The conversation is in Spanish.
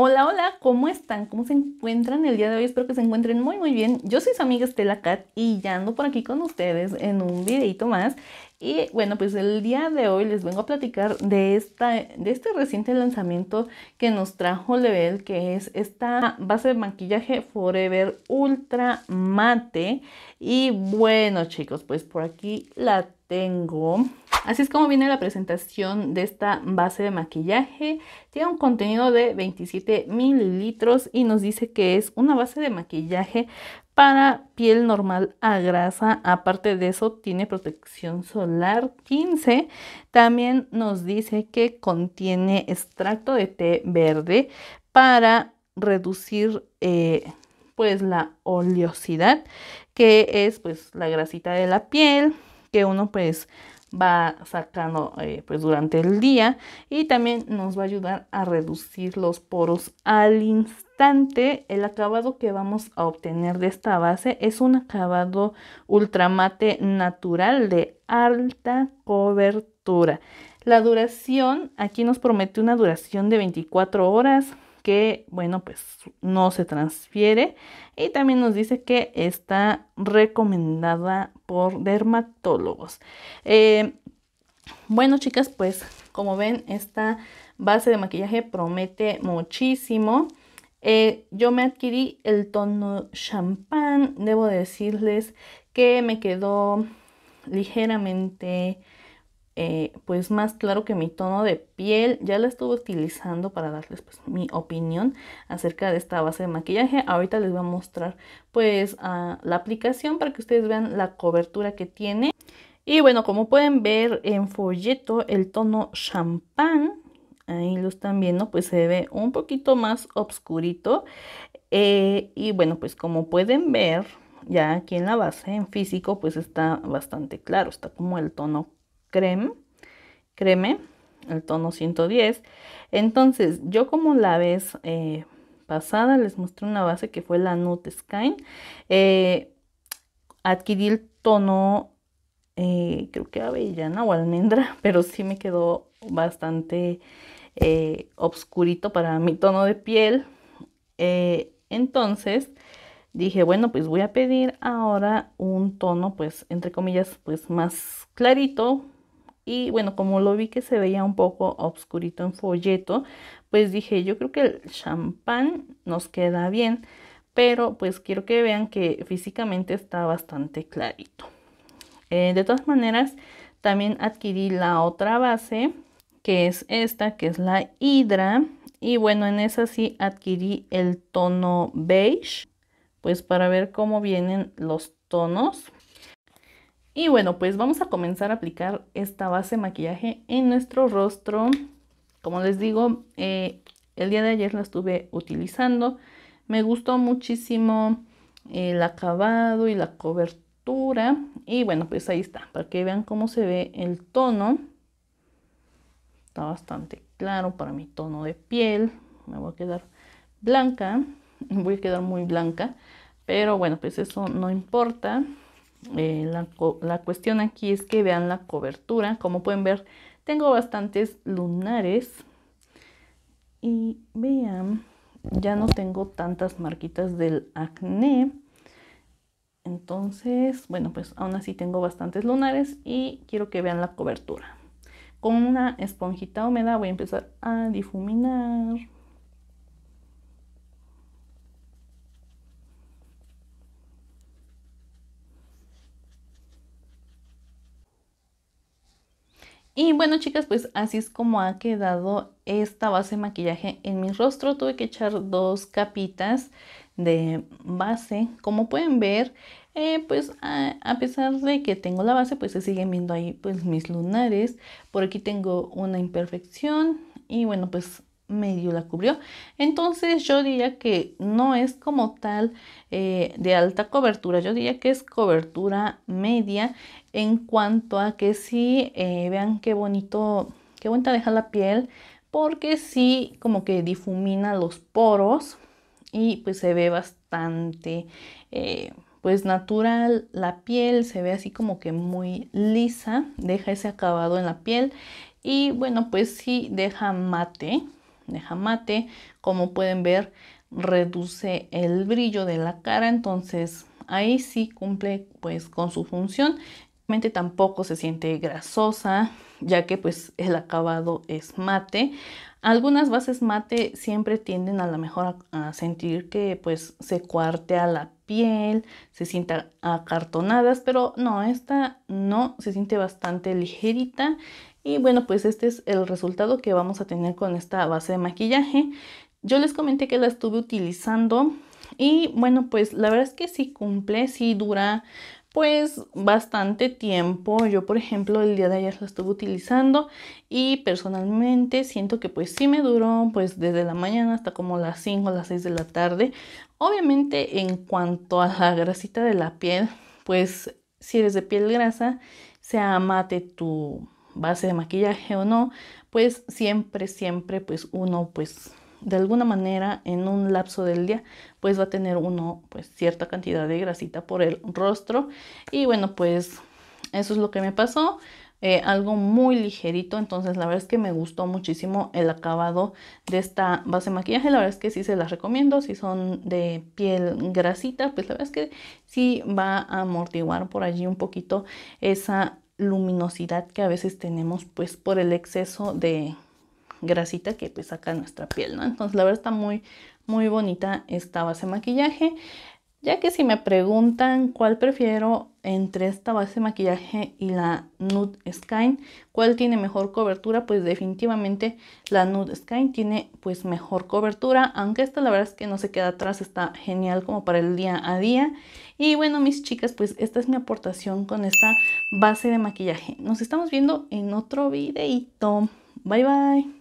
Hola, hola, ¿cómo están? ¿Cómo se encuentran el día de hoy? Espero que se encuentren muy, muy bien. Yo soy su amiga Estela Cat y ya ando por aquí con ustedes en un videito más. Y bueno, pues el día de hoy les vengo a platicar de, esta, de este reciente lanzamiento que nos trajo Level, que es esta base de maquillaje Forever Ultra Mate. Y bueno chicos, pues por aquí la tengo. Así es como viene la presentación de esta base de maquillaje. Tiene un contenido de 27 mililitros y nos dice que es una base de maquillaje para piel normal a grasa. Aparte de eso, tiene protección solar 15. También nos dice que contiene extracto de té verde para reducir eh, pues la oleosidad, que es pues la grasita de la piel, que uno pues va sacando eh, pues durante el día y también nos va a ayudar a reducir los poros al instante el acabado que vamos a obtener de esta base es un acabado ultramate natural de alta cobertura la duración aquí nos promete una duración de 24 horas que, bueno, pues no se transfiere. Y también nos dice que está recomendada por dermatólogos. Eh, bueno, chicas, pues como ven, esta base de maquillaje promete muchísimo. Eh, yo me adquirí el tono champán. Debo decirles que me quedó ligeramente eh, pues más claro que mi tono de piel. Ya la estuve utilizando para darles pues, mi opinión acerca de esta base de maquillaje. Ahorita les voy a mostrar pues la aplicación para que ustedes vean la cobertura que tiene. Y bueno, como pueden ver en folleto, el tono champán, ahí lo están viendo, pues se ve un poquito más oscurito. Eh, y bueno, pues como pueden ver, ya aquí en la base, en físico, pues está bastante claro, está como el tono creme, creme, el tono 110. Entonces, yo como la vez eh, pasada les mostré una base que fue la Nude Sky. Eh, adquirí el tono, eh, creo que avellana o almendra, pero sí me quedó bastante obscurito para mi tono de piel. entonces, dije, bueno, pues voy a pedir ahora un tono, pues, entre comillas, pues más clarito, y bueno, como lo vi que se veía un poco obscurito en folleto, pues dije, yo creo que el champán nos queda bien, pero pues quiero que vean que físicamente está bastante clarito. Eh, de todas maneras, también adquirí la otra base, que es esta, que es la Hidra. Y bueno, en esa sí adquirí el tono beige, pues para ver cómo vienen los tonos. Y bueno, pues vamos a comenzar a aplicar esta base de maquillaje en nuestro rostro. Como les digo, eh, el día de ayer la estuve utilizando. Me gustó muchísimo eh, el acabado y la cobertura. Y bueno, pues ahí está, para que vean cómo se ve el tono. Está bastante claro para mi tono de piel. Me voy a quedar blanca, voy a quedar muy blanca. Pero bueno, pues eso no importa. Eh, la, la, cuestión aquí es que vean la cobertura. Como pueden ver, tengo bastantes lunares. Y vean, ya no tengo tantas marquitas del acné. Entonces, bueno, pues aún así tengo bastantes lunares y quiero que vean la cobertura. Con una esponjita húmeda voy a empezar a difuminar. Y bueno chicas, pues así es como ha quedado esta base de maquillaje en mi rostro. Tuve que echar dos capitas de base. Como pueden ver, eh, pues a, pesar de que tengo la base, pues se siguen viendo ahí pues mis lunares. Por aquí tengo una imperfección y bueno, pues medio la cubrió. Entonces yo diría que no es como tal eh, de alta cobertura, yo diría que es cobertura media en cuanto a que si eh, vean qué bonito, qué bonita deja la piel, porque sí como que difumina los poros y pues se ve bastante eh, pues natural la piel, se ve así como que muy lisa, deja ese acabado en la piel y bueno pues sí deja mate Deja mate, Como pueden ver, reduce el brillo de la cara, entonces ahí sí cumple pues con su función. mente tampoco se siente grasosa, ya que pues el acabado es mate. Algunas bases mate siempre tienden a lo mejor a, sentir que pues se cuartea la piel, se sienta acartonadas, pero no, esta no, se siente bastante ligerita y bueno, pues este es el resultado que vamos a tener con esta base de maquillaje. Yo les comenté que la estuve utilizando y bueno, pues la verdad es que sí cumple, sí dura pues bastante tiempo. Yo, por ejemplo, el día de ayer la estuve utilizando y personalmente siento que pues sí me duró pues desde la mañana hasta como las 5 o las 6 de la tarde. Obviamente en cuanto a la grasita de la piel, pues si eres de piel grasa, se amate tu base de maquillaje o no, pues siempre, siempre, pues uno, pues de alguna manera en un lapso del día, pues va a tener uno, pues cierta cantidad de grasita por el rostro. Y bueno, pues eso es lo que me pasó. Eh, algo muy ligerito, entonces la verdad es que me gustó muchísimo el acabado de esta base de maquillaje, la verdad es que sí se las recomiendo, si son de piel grasita, pues la verdad es que sí va a amortiguar por allí un poquito esa luminosidad que a veces tenemos pues por el exceso de grasita que pues saca nuestra piel, ¿no? Entonces la verdad está muy, muy bonita esta base de maquillaje. Ya que si me preguntan cuál prefiero entre esta base de maquillaje y la Nude Skin, cuál tiene mejor cobertura, pues definitivamente la Nude Skin tiene pues mejor cobertura, aunque esta la verdad es que no se queda atrás, está genial como para el día a día. Y bueno, mis chicas, pues esta es mi aportación con esta base de maquillaje. Nos estamos viendo en otro videito. Bye bye.